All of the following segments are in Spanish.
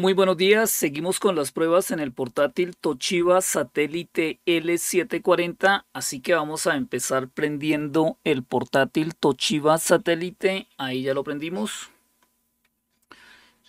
Muy buenos días, seguimos con las pruebas en el portátil Toshiba Satélite L740, así que vamos a empezar prendiendo el portátil Toshiba Satélite, ahí ya lo prendimos.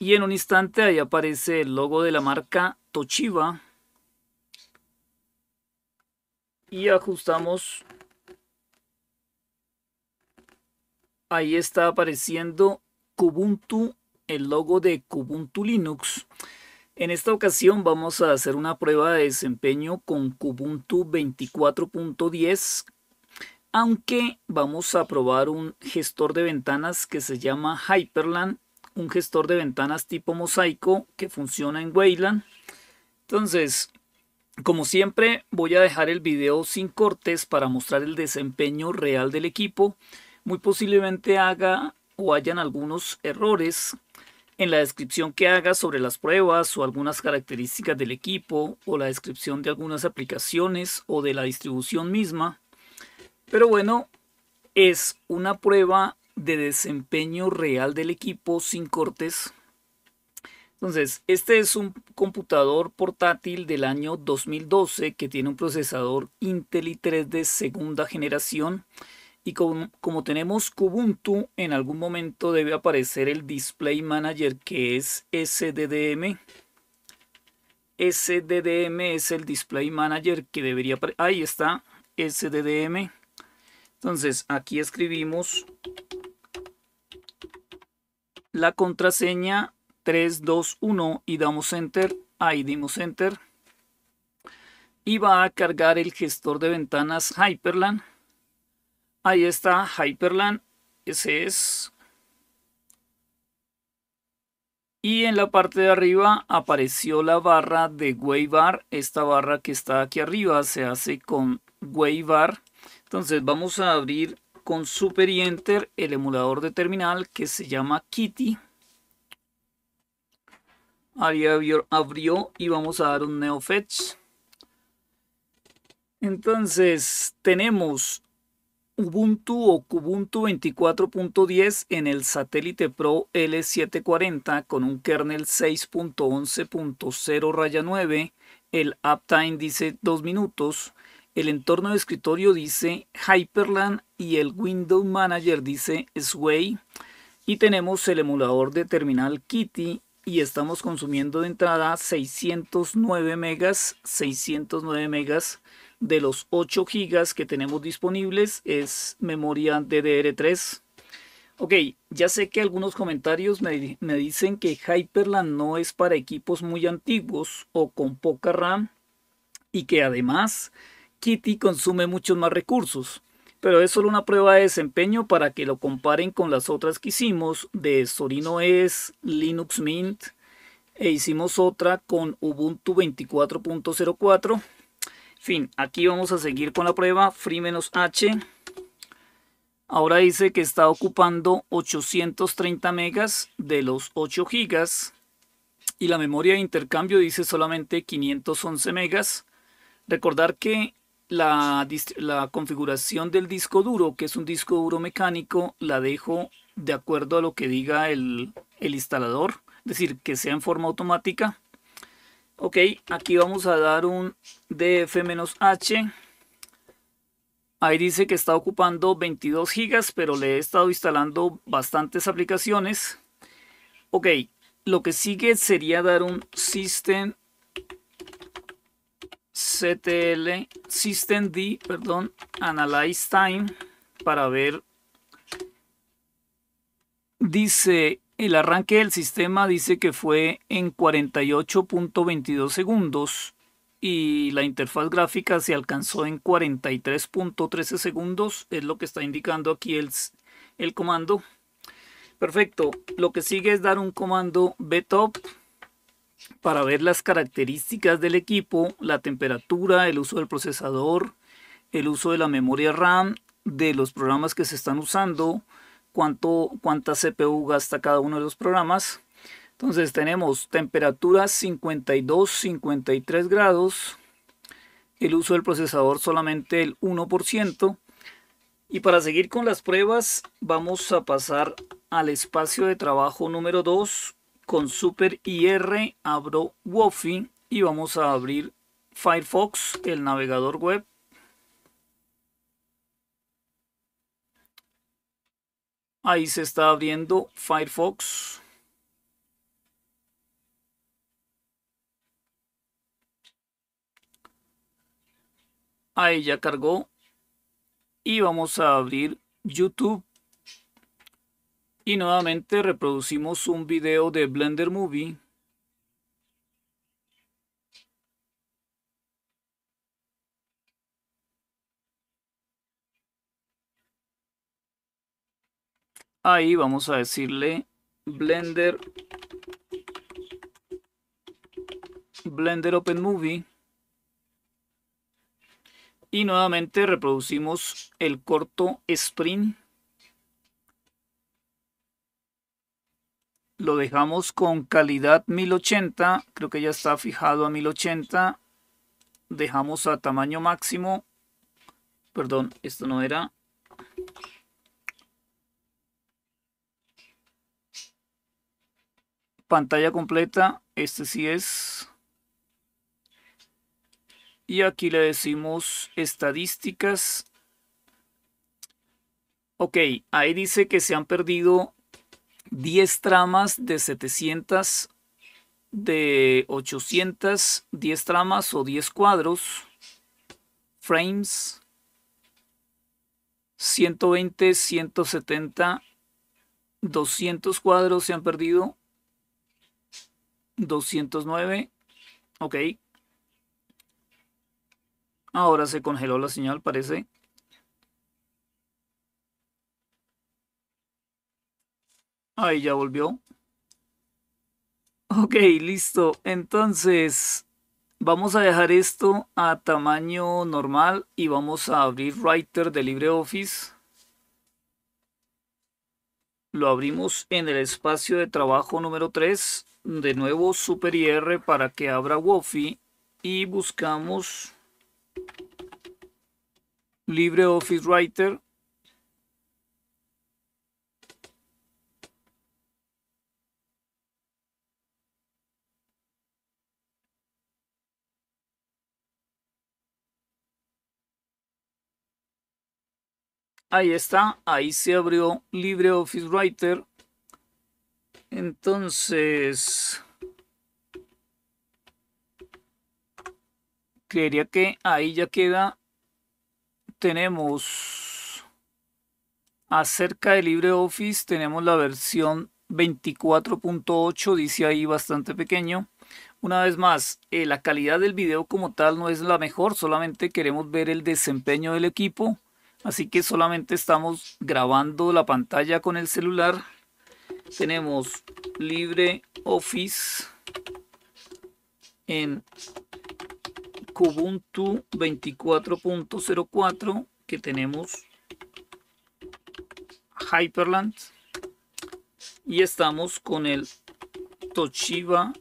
Y en un instante ahí aparece el logo de la marca Toshiba y ajustamos. Ahí está apareciendo Kubuntu el logo de Kubuntu Linux. En esta ocasión vamos a hacer una prueba de desempeño con Kubuntu 24.10, aunque vamos a probar un gestor de ventanas que se llama Hyperland, un gestor de ventanas tipo mosaico que funciona en Wayland. Entonces, como siempre, voy a dejar el video sin cortes para mostrar el desempeño real del equipo. Muy posiblemente haga o hayan algunos errores en la descripción que haga sobre las pruebas o algunas características del equipo o la descripción de algunas aplicaciones o de la distribución misma. Pero bueno, es una prueba de desempeño real del equipo sin cortes. Entonces, este es un computador portátil del año 2012 que tiene un procesador Intel i3 de segunda generación y como, tenemos Kubuntu, en algún momento debe aparecer el Display Manager que es SDDM. SDDM es el Display Manager que debería aparecer. Ahí está, SDDM. Entonces, aquí escribimos la contraseña 321 y damos Enter. Ahí dimos Enter. Y va a cargar el gestor de ventanas Hyperland Ahí está Hyperland. Ese es. Y en la parte de arriba apareció la barra de Waybar. Esta barra que está aquí arriba se hace con Waybar. Entonces vamos a abrir con Super Enter el emulador de terminal que se llama Kitty. Ahí abrió y vamos a dar un NeoFetch. Entonces tenemos Ubuntu o Kubuntu 24.10 en el satélite Pro L740 con un kernel 6.11.0-9, el uptime dice 2 minutos, el entorno de escritorio dice Hyperland y el Window Manager dice Sway y tenemos el emulador de terminal Kitty y estamos consumiendo de entrada 609 megas, 609 megas de los 8 GB que tenemos disponibles es memoria DDR3. Ok, ya sé que algunos comentarios me, dicen que Hyperland no es para equipos muy antiguos o con poca RAM y que además Kitty consume muchos más recursos. Pero es solo una prueba de desempeño para que lo comparen con las otras que hicimos de Sorino es, Linux Mint e hicimos otra con Ubuntu 24.04 Fin, aquí vamos a seguir con la prueba, free h. Ahora dice que está ocupando 830 megas de los 8 gigas y la memoria de intercambio dice solamente 511 megas. Recordar que la, configuración del disco duro, que es un disco duro mecánico, la dejo de acuerdo a lo que diga el instalador, es decir, que sea en forma automática. Ok, aquí vamos a dar un df-h. Ahí dice que está ocupando 22 gigas, pero le he estado instalando bastantes aplicaciones. Ok, lo que sigue sería dar un system ctl system D, perdón, analyze time para ver. Dice el arranque del sistema dice que fue en 48.22 segundos y la interfaz gráfica se alcanzó en 43.13 segundos, es lo que está indicando aquí el, el comando. Perfecto, lo que sigue es dar un comando btop para ver las características del equipo, la temperatura, el uso del procesador, el uso de la memoria RAM, de los programas que se están usando, cuánto, cuánta CPU gasta cada uno de los programas. Entonces tenemos temperaturas 52, 53 grados, el uso del procesador solamente el 1%. Y para seguir con las pruebas vamos a pasar al espacio de trabajo número 2 con Super IR, abro Wofi y vamos a abrir Firefox, el navegador web. Ahí se está abriendo Firefox. Ahí ya cargó. Y vamos a abrir YouTube. Y nuevamente reproducimos un video de Blender Movie. ahí vamos a decirle Blender Blender Open Movie y nuevamente reproducimos el corto sprint lo dejamos con calidad 1080 creo que ya está fijado a 1080 dejamos a tamaño máximo perdón esto no era pantalla completa. Este sí es. Y aquí le decimos estadísticas. Ok, ahí dice que se han perdido 10 tramas de 700, de 800, 10 tramas o 10 cuadros, frames, 120, 170, 200 cuadros se han perdido 209. Ok. Ahora se congeló la señal, parece. Ahí ya volvió. Ok, listo. Entonces, vamos a dejar esto a tamaño normal y vamos a abrir Writer de LibreOffice lo abrimos en el espacio de trabajo número 3, de nuevo Super IR para que abra Wofi y buscamos LibreOffice Writer Ahí está, ahí se abrió LibreOffice Writer. Entonces, creería que ahí ya queda. Tenemos acerca de LibreOffice, tenemos la versión 24.8, dice ahí bastante pequeño. Una vez más, eh, la calidad del video como tal no es la mejor, solamente queremos ver el desempeño del equipo. Así que solamente estamos grabando la pantalla con el celular. Tenemos LibreOffice en Kubuntu 24.04 que tenemos Hyperland y estamos con el Toshiba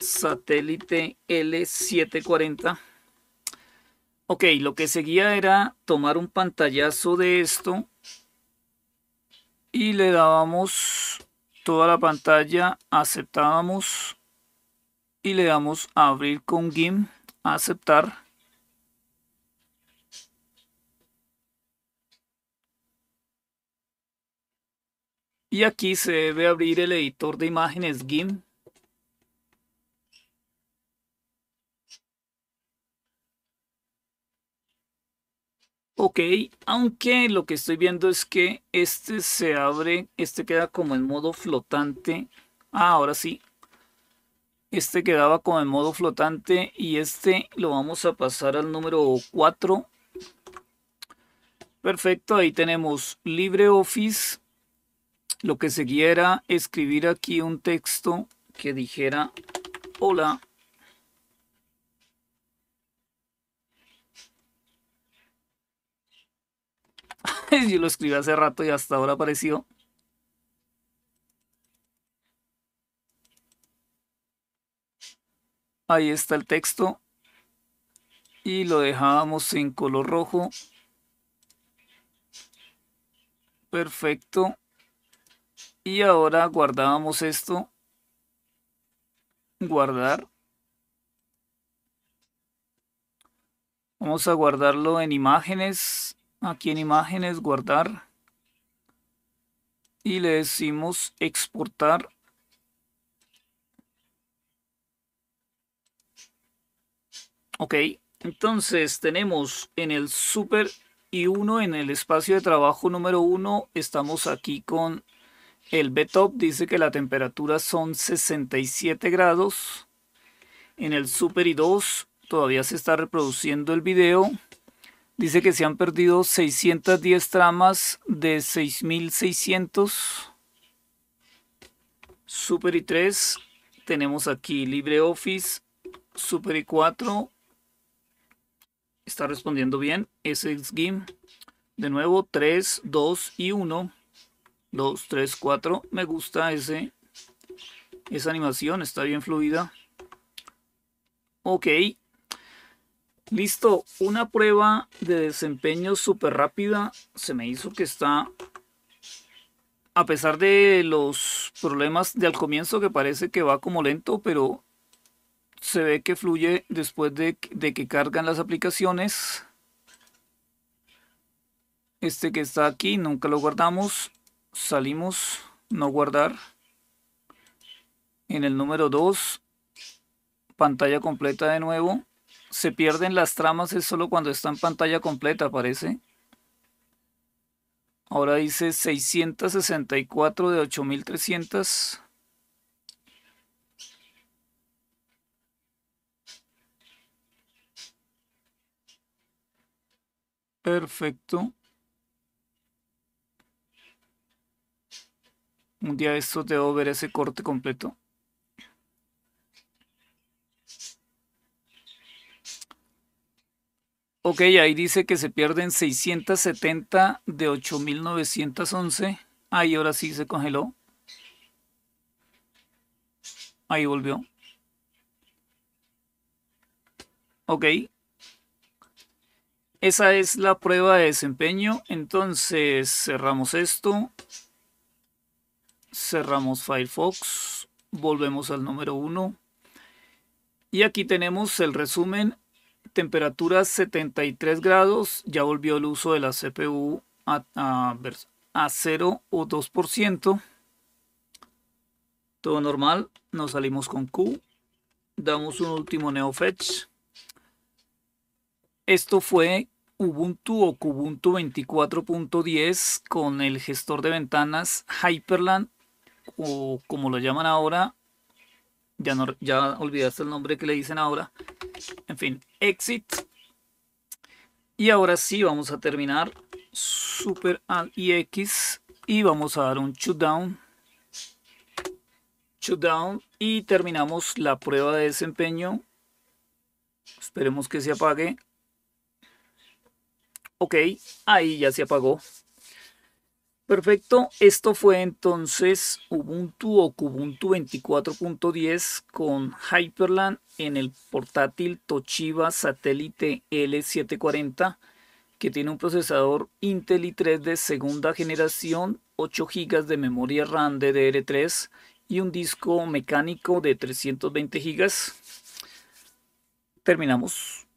Satélite L740 Ok, lo que seguía era tomar un pantallazo de esto y le dábamos toda la pantalla, aceptábamos y le damos a abrir con GIMP, aceptar. Y aquí se debe abrir el editor de imágenes GIMP. Ok, aunque lo que estoy viendo es que este se abre, este queda como en modo flotante. Ah, ahora sí. Este quedaba como en modo flotante y este lo vamos a pasar al número 4. Perfecto, ahí tenemos LibreOffice. Lo que seguía era escribir aquí un texto que dijera, hola, Yo lo escribí hace rato y hasta ahora apareció. Ahí está el texto. Y lo dejábamos en color rojo. Perfecto. Y ahora guardábamos esto. Guardar. Vamos a guardarlo en imágenes aquí en imágenes guardar y le decimos exportar ok entonces tenemos en el super y 1 en el espacio de trabajo número 1 estamos aquí con el BTOP dice que la temperatura son 67 grados en el super y 2 todavía se está reproduciendo el video Dice que se han perdido 610 tramas de 6.600. Super y 3. Tenemos aquí LibreOffice. Super y 4. Está respondiendo bien. SXGIM. De nuevo, 3, 2 y 1. 2, 3, 4. Me gusta ese, esa animación. Está bien fluida. Ok. Listo, una prueba de desempeño súper rápida. Se me hizo que está, a pesar de los problemas de al comienzo, que parece que va como lento, pero se ve que fluye después de, de que cargan las aplicaciones. Este que está aquí, nunca lo guardamos. Salimos, no guardar. En el número 2, pantalla completa de nuevo se pierden las tramas es solo cuando está en pantalla completa, parece. Ahora dice 664 de 8300. Perfecto. Un día de debo ver ese corte completo. Ok, ahí dice que se pierden 670 de 8.911. Ahí ahora sí se congeló. Ahí volvió. Ok. Esa es la prueba de desempeño. Entonces cerramos esto. Cerramos Firefox. Volvemos al número 1. Y aquí tenemos el resumen Temperatura 73 grados, ya volvió el uso de la CPU a, a, 0 o 2%. Todo normal, nos salimos con Q. Damos un último NeoFetch. Esto fue Ubuntu o Kubuntu 24.10 con el gestor de ventanas Hyperland o como lo llaman ahora ya, olvidaste el nombre que le dicen ahora. En fin, exit. Y ahora sí vamos a terminar. Super al X. Y vamos a dar un shutdown. Shutdown. Y terminamos la prueba de desempeño. Esperemos que se apague. Ok, ahí ya se apagó. Perfecto, esto fue entonces Ubuntu o Kubuntu 24.10 con Hyperland en el portátil Toshiba Satellite L740 que tiene un procesador Intel i3 de segunda generación, 8 GB de memoria RAM DDR3 y un disco mecánico de 320 GB. Terminamos.